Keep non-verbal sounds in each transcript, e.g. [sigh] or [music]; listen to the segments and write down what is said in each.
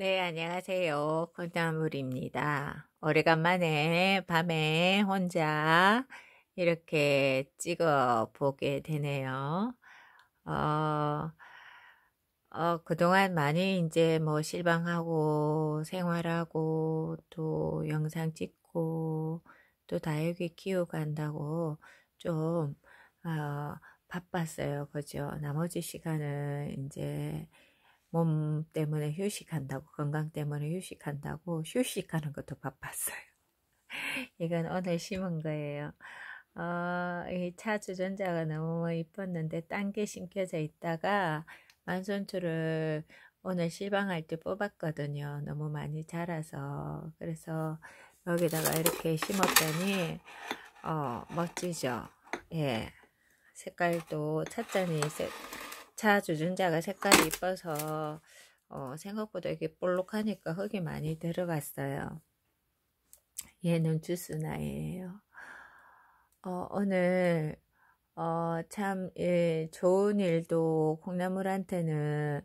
네, 안녕하세요. 콩나물입니다. 오래간만에 밤에 혼자 이렇게 찍어 보게 되네요. 어, 어, 그동안 많이 이제 뭐 실방하고 생활하고 또 영상 찍고 또 다육이 키우고 한다고 좀, 어, 바빴어요. 그죠? 나머지 시간은 이제 몸 때문에 휴식한다고, 건강 때문에 휴식한다고 휴식하는 것도 바빴어요. [laughs] 이건 오늘 심은 거예요. 어, 이차 주전자가 너무 이뻤는데 딴 게 심겨져 있다가 만손초를 오늘 실방할 때 뽑았거든요. 너무 많이 자라서. 그래서 여기다가 이렇게 심었더니 어, 멋지죠. 예. 색깔도 찾잔니 색, 차 주전자가 색깔이 이뻐서 어, 생각보다 이게 볼록하니까 흙이 많이 들어갔어요. 얘는 주스나예요. 어, 오늘 어, 참 예, 좋은 일도 콩나물한테는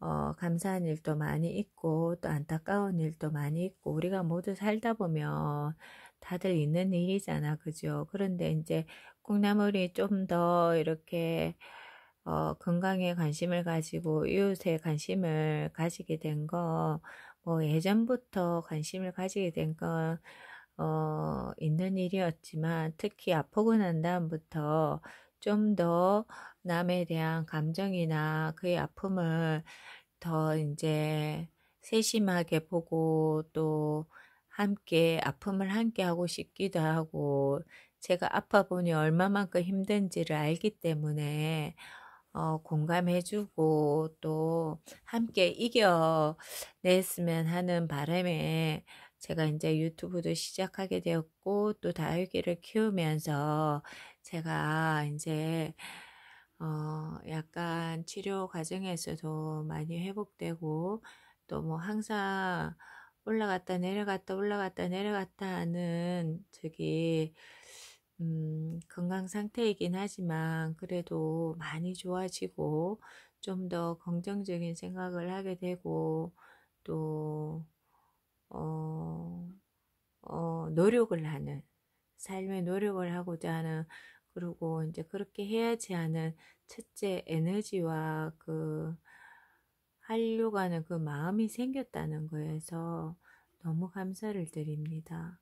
어, 감사한 일도 많이 있고 또 안타까운 일도 많이 있고 우리가 모두 살다 보면 다들 있는 일이잖아 그죠 그런데 이제 콩나물이 좀 더 이렇게 어, 건강에 관심을 가지고 이웃에 관심을 가지게 된 거, 뭐 예전부터 관심을 가지게 된 건, 어, 있는 일이었지만 특히 아프고 난 다음부터 좀 더 남에 대한 감정이나 그의 아픔을 더 이제 세심하게 보고 또 함께 아픔을 함께 하고 싶기도 하고 제가 아파 보니 얼마만큼 힘든지를 알기 때문에 어, 공감해주고 또 함께 이겨냈으면 하는 바람에 제가 이제 유튜브도 시작하게 되었고 또 다육이를 키우면서 제가 이제 어, 약간 치료 과정에서도 많이 회복되고 또 뭐 항상 올라갔다 내려갔다 올라갔다 내려갔다 하는 저기 음, 건강 상태이긴 하지만 그래도 많이 좋아지고 좀 더 긍정적인 생각을 하게 되고 또 어, 어, 노력을 하는 삶의 노력을 하고자 하는 그리고 이제 그렇게 해야지 하는 첫째 에너지와 그한류가는그 그 마음이 생겼다는 거에서 너무 감사를 드립니다.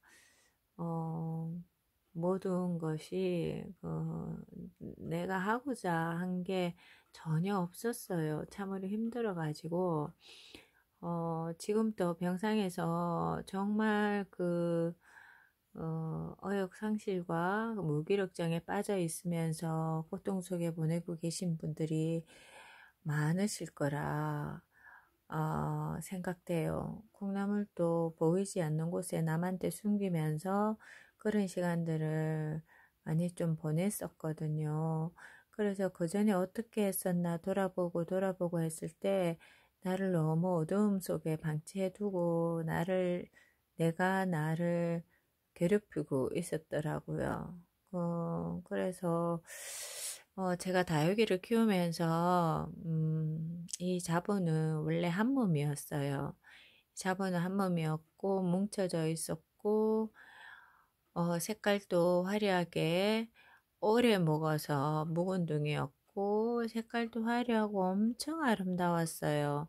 어, 모든 것이 그 내가 하고자 한 게 전혀 없었어요. 참으로 힘들어 가지고 어, 지금도 병상에서 정말 그 어, 어역 상실과 무기력증에 빠져 있으면서 고통 속에 보내고 계신 분들이 많으실 거라 어, 생각돼요. 콩나물도 보이지 않는 곳에 남한테 숨기면서 그런 시간들을 많이 좀 보냈었거든요. 그래서 그 전에 어떻게 했었나 돌아보고 돌아보고 했을 때 나를 너무 어두움 속에 방치해 두고 나를 내가 나를 괴롭히고 있었더라고요. 어, 그래서 어, 제가 다육이를 키우면서 음, 이 자본은 원래 한 몸이었어요. 자본은 한 몸이었고 뭉쳐져 있었고 어, 색깔도 화려하게 오래 먹어서 묵은 둥이었고 색깔도 화려하고 엄청 아름다웠어요.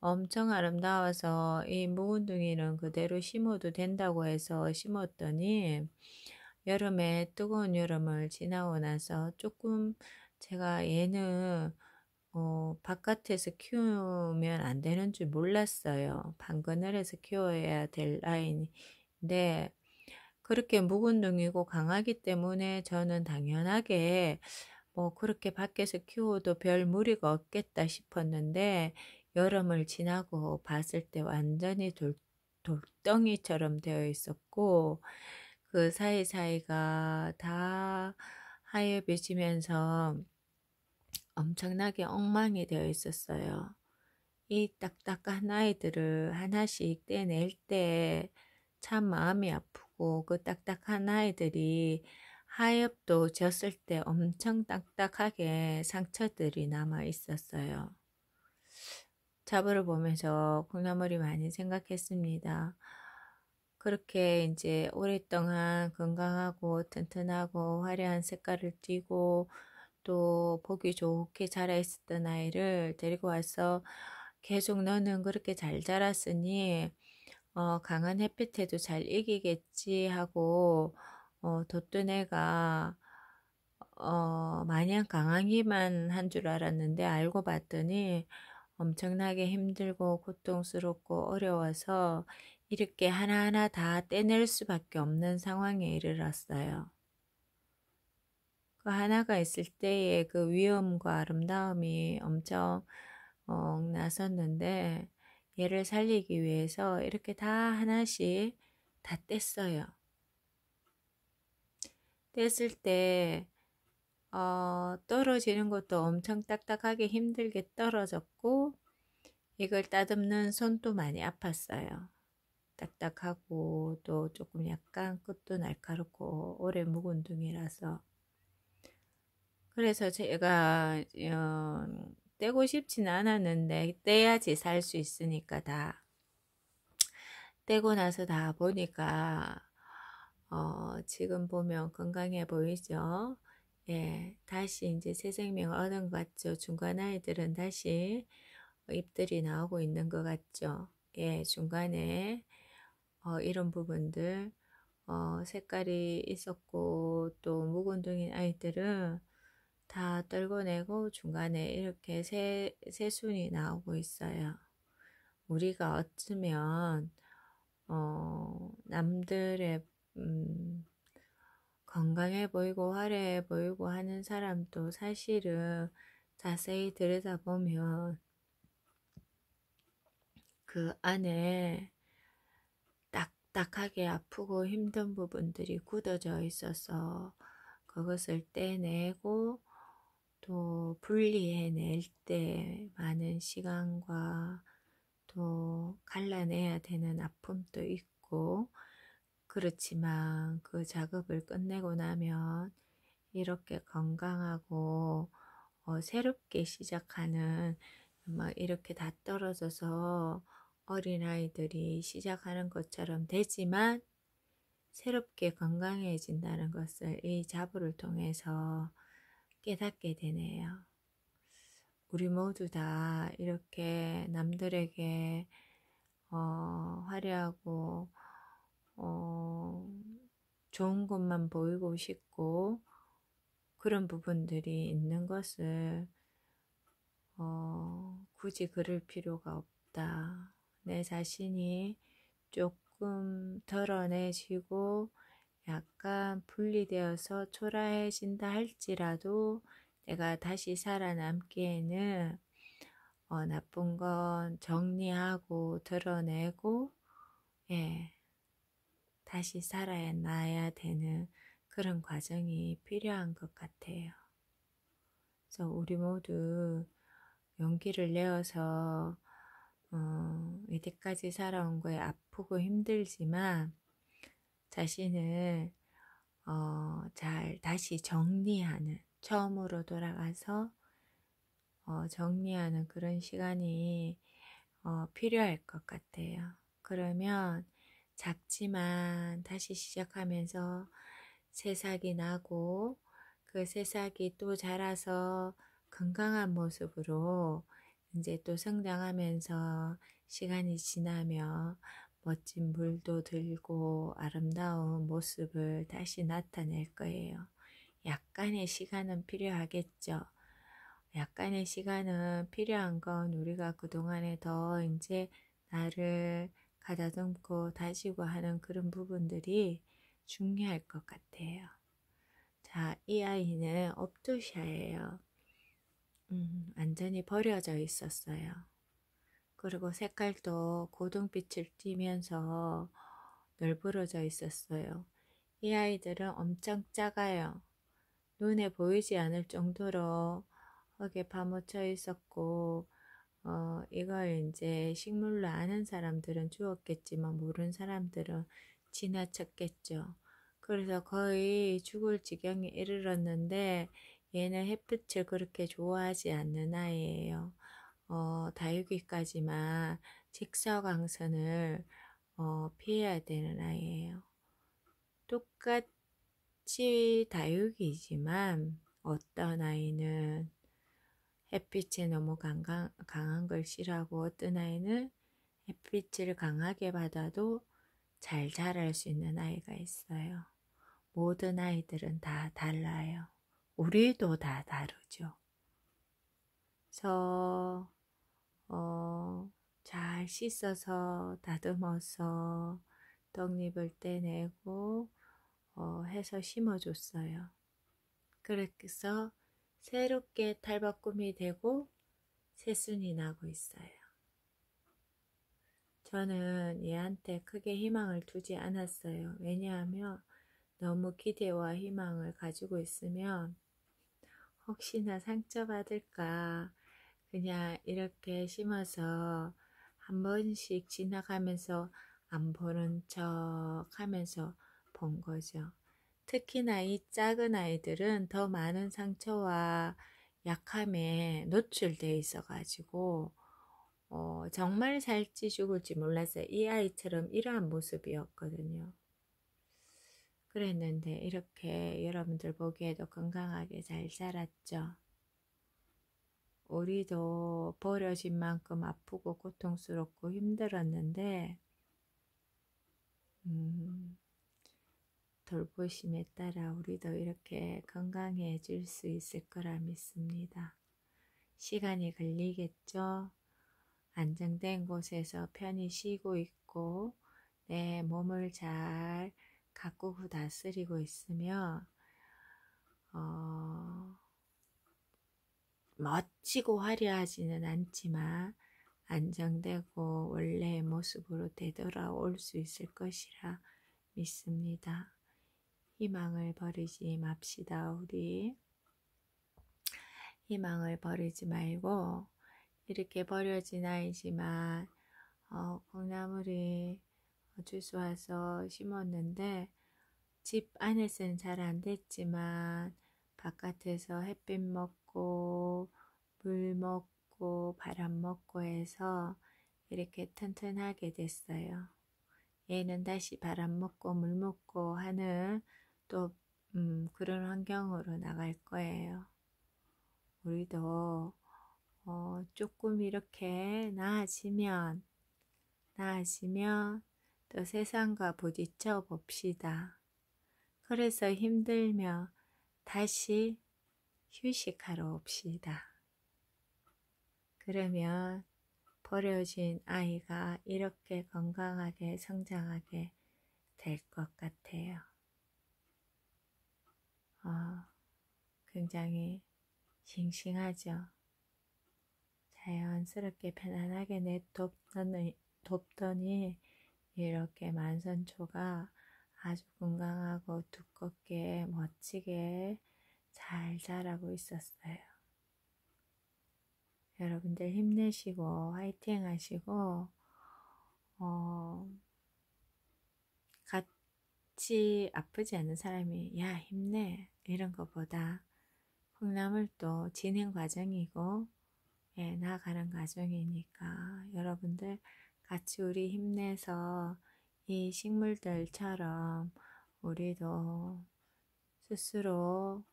엄청 아름다워서 이 묵은 둥이는 그대로 심어도 된다고 해서 심었더니 여름에 뜨거운 여름을 지나고 나서 조금 제가 얘는 어, 바깥에서 키우면 안 되는 줄 몰랐어요. 방 그늘에서 키워야 될 라인인데 그렇게 묵은둥이고 강하기 때문에 저는 당연하게 뭐 그렇게 밖에서 키워도 별 무리가 없겠다 싶었는데 여름을 지나고 봤을 때 완전히 돌, 돌덩이처럼 되어 있었고 그 사이사이가 다하얘이 지면서 엄청나게 엉망이 되어 있었어요. 이 딱딱한 아이들을 하나씩 떼낼 때 참 마음이 아프고 있고 그 딱딱한 아이들이 하엽도 졌을 때 엄청 딱딱하게 상처들이 남아 있었어요. 잡으러 보면서 콩나물이 많이 생각했습니다. 그렇게 이제 오랫동안 건강하고 튼튼하고 화려한 색깔을 띠고 또 보기 좋게 자라 있었던 아이를 데리고 와서 계속 너는 그렇게 잘 자랐으니 어, 강한 햇빛에도 잘 이기겠지 하고 어, 도뚜내가 어, 마냥 강하기만 한 줄 알았는데 알고 봤더니 엄청나게 힘들고 고통스럽고 어려워서 이렇게 하나하나 다 떼낼 수밖에 없는 상황에 이르렀어요. 그 하나가 있을 때의 그 위험과 아름다움이 엄청 어, 나섰는데 얘를 살리기 위해서 이렇게 다 하나씩 다 뗐어요. 뗐을 때 어, 떨어지는 것도 엄청 딱딱하게 힘들게 떨어졌고 이걸 따듬는 손도 많이 아팠어요. 딱딱하고 또 조금 약간 끝도 날카롭고 오래 묵은 둥이라서 그래서 제가 어, 떼고 싶진 않았는데 떼야지 살 수 있으니까 다 떼고 나서 다 보니까 어, 지금 보면 건강해 보이죠. 예, 다시 이제 새생명 얻은 것 같죠. 중간 아이들은 다시 잎들이 나오고 있는 것 같죠. 예, 중간에 어, 이런 부분들 어, 색깔이 있었고 또묵은둥이 아이들은 다 떨궈내고 중간에 이렇게 세, 세 순이 나오고 있어요. 우리가 어쩌면 어, 남들의 음, 건강해 보이고 화려해 보이고 하는 사람도 사실은 자세히 들여다보면 그 안에 딱딱하게 아프고 힘든 부분들이 굳어져 있어서 그것을 떼내고 또 분리해낼 때 많은 시간과 또 갈라내야 되는 아픔도 있고 그렇지만 그 작업을 끝내고 나면 이렇게 건강하고 어, 새롭게 시작하는 막 뭐 이렇게 다 떨어져서 어린아이들이 시작하는 것처럼 되지만 새롭게 건강해진다는 것을 이 자부를 통해서 깨닫게 되네요. 우리 모두 다 이렇게 남들에게 어, 화려하고 어, 좋은 것만 보이고 싶고 그런 부분들이 있는 것을 어, 굳이 그럴 필요가 없다. 내 자신이 조금 덜어내시고 약간 분리되어서 초라해진다 할지라도 내가 다시 살아남기에는 어, 나쁜 건 정리하고 드러내고 예, 다시 살아야 나야 되는 그런 과정이 필요한 것 같아요. 그래서 우리 모두 용기를 내어서 어, 이때까지 살아온 거에 아프고 힘들지만 자신을 어, 잘 다시 정리하는 처음으로 돌아가서 어, 정리하는 그런 시간이 어, 필요할 것 같아요. 그러면 작지만 다시 시작하면서 새싹이 나고 그 새싹이 또 자라서 건강한 모습으로 이제 또 성장하면서 시간이 지나며 멋진 물도 들고 아름다운 모습을 다시 나타낼 거예요. 약간의 시간은 필요하겠죠. 약간의 시간은 필요한 건 우리가 그동안에 더 이제 나를 가다듬고 다지고 하는 그런 부분들이 중요할 것 같아요. 자, 이 아이는 업두샤예요. 음, 완전히 버려져 있었어요. 그리고 색깔도 고동빛을 띠면서 널브러져 있었어요. 이 아이들은 엄청 작아요. 눈에 보이지 않을 정도로 흙에 파묻혀 있었고 어, 이걸 이제 식물로 아는 사람들은 주었겠지만 모르는 사람들은 지나쳤겠죠. 그래서 거의 죽을 지경에 이르렀는데 얘는 햇빛을 그렇게 좋아하지 않는 아이예요. 어, 다육이까지만 직사광선을 어, 피해야 되는 아이예요. 똑같이 다육이지만 어떤 아이는 햇빛에 너무 강강, 강한 걸 싫어하고 어떤 아이는 햇빛을 강하게 받아도 잘 자랄 수 있는 아이가 있어요. 모든 아이들은 다 달라요. 우리도 다 다르죠. 그래서 어, 잘 씻어서 다듬어서 떡잎을 떼내고 어, 해서 심어줬어요. 그래서 새롭게 탈바꿈이 되고 새순이 나고 있어요. 저는 얘한테 크게 희망을 두지 않았어요. 왜냐하면 너무 기대와 희망을 가지고 있으면 혹시나 상처받을까 그냥 이렇게 심어서 한 번씩 지나가면서 안 보는 척 하면서 본 거죠. 특히나 이 작은 아이들은 더 많은 상처와 약함에 노출되어 있어가지고 어, 정말 살지 죽을지 몰라서 이 아이처럼 이러한 모습이었거든요. 그랬는데 이렇게 여러분들 보기에도 건강하게 잘 자랐죠. 우리도 버려진 만큼 아프고 고통스럽고 힘들었는데 음, 돌보심에 따라 우리도 이렇게 건강해질 수 있을 거라 믿습니다. 시간이 걸리겠죠. 안정된 곳에서 편히 쉬고 있고 내 몸을 잘 가꾸고 다스리고 있으며 어, 멋지고 화려하지는 않지만 안정되고 원래의 모습으로 되돌아올 수 있을 것이라 믿습니다. 희망을 버리지 맙시다, 우리. 희망을 버리지 말고, 이렇게 버려진 아이지만, 어, 콩나물이 주스 와서 심었는데, 집 안에서는 잘 안 됐지만, 바깥에서 햇빛 먹고 먹고 물 먹고 바람 먹고 해서 이렇게 튼튼하게 됐어요. 얘는 다시 바람 먹고 물 먹고 하는 또 음, 그런 환경으로 나갈 거예요. 우리도 어, 조금 이렇게 나아지면 나아지면 또 세상과 부딪혀 봅시다. 그래서 힘들면 다시 휴식하러 옵시다. 그러면 버려진 아이가 이렇게 건강하게 성장하게 될 것 같아요. 어, 굉장히 싱싱하죠. 자연스럽게 편안하게 내돕더니, 돕더니 이렇게 만선초가 아주 건강하고 두껍게 멋지게 잘 자라고 있었어요. 여러분들 힘내시고 화이팅 하시고 어, 같이 아프지 않은 사람이 야 힘내 이런 것보다 콩나물도 진행 과정이고 예, 나아가는 과정이니까 여러분들 같이 우리 힘내서 이 식물들처럼 우리도 스스로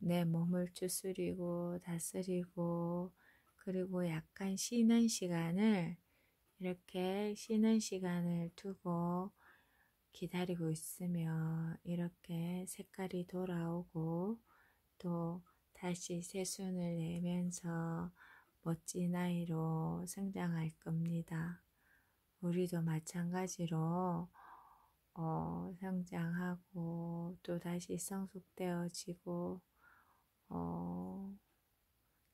내 몸을 추스리고 다스리고 그리고 약간 쉬는 시간을 이렇게 쉬는 시간을 두고 기다리고 있으면 이렇게 색깔이 돌아오고 또 다시 새순을 내면서 멋진 아이로 성장할 겁니다. 우리도 마찬가지로 어, 성장하고 또 다시 성숙되어지고 어,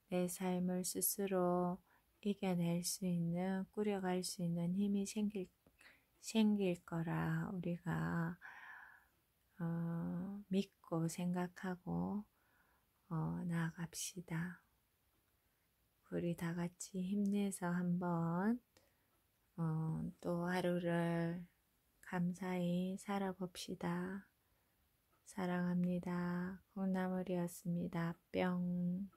내 삶을 스스로 이겨낼 수 있는, 꾸려갈 수 있는 힘이 생길, 생길 거라 우리가 어, 믿고 생각하고 어, 나아갑시다. 우리 다 같이 힘내서 한번 어, 또 하루를 감사히 살아봅시다. 사랑합니다. 콩나물이었습니다. 뿅.